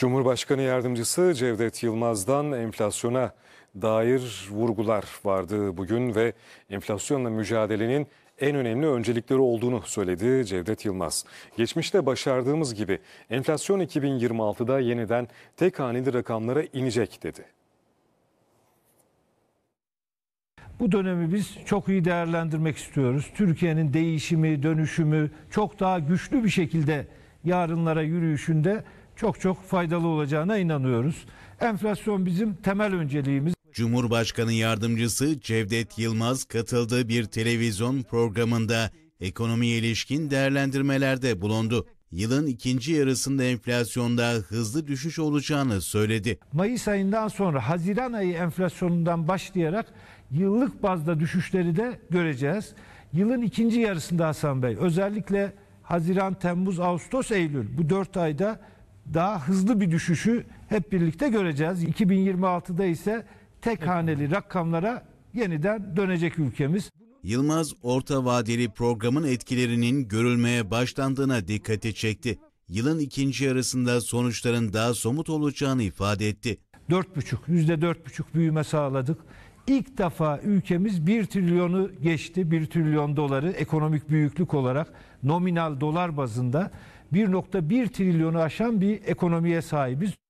Cumhurbaşkanı Yardımcısı Cevdet Yılmaz'dan enflasyona dair vurgular vardı bugün ve enflasyonla mücadelenin en önemli öncelikleri olduğunu söyledi Cevdet Yılmaz. Geçmişte başardığımız gibi enflasyon 2026'da yeniden tek haneli rakamlara inecek dedi. Bu dönemi biz çok iyi değerlendirmek istiyoruz. Türkiye'nin değişimi, dönüşümü çok daha güçlü bir şekilde yarınlara yürüyüşünde çok çok faydalı olacağına inanıyoruz. Enflasyon bizim temel önceliğimiz. Cumhurbaşkanı yardımcısı Cevdet Yılmaz katıldığı bir televizyon programında ekonomiye ilişkin değerlendirmelerde bulundu. Yılın ikinci yarısında enflasyonda hızlı düşüş olacağını söyledi. Mayıs ayından sonra Haziran ayı enflasyonundan başlayarak yıllık bazda düşüşleri de göreceğiz. Yılın ikinci yarısında Hasan Bey özellikle Haziran, Temmuz, Ağustos, Eylül bu dört ayda daha hızlı bir düşüşü hep birlikte göreceğiz. 2026'da ise tek haneli rakamlara yeniden dönecek ülkemiz. Yılmaz orta vadeli programın etkilerinin görülmeye başlandığına dikkati çekti. Yılın ikinci yarısında sonuçların daha somut olacağını ifade etti. 4,5, %4,5 büyüme sağladık. İlk defa ülkemiz 1 trilyonu geçti. 1 trilyon doları ekonomik büyüklük olarak nominal dolar bazında 1.1 trilyonu aşan bir ekonomiye sahibiz.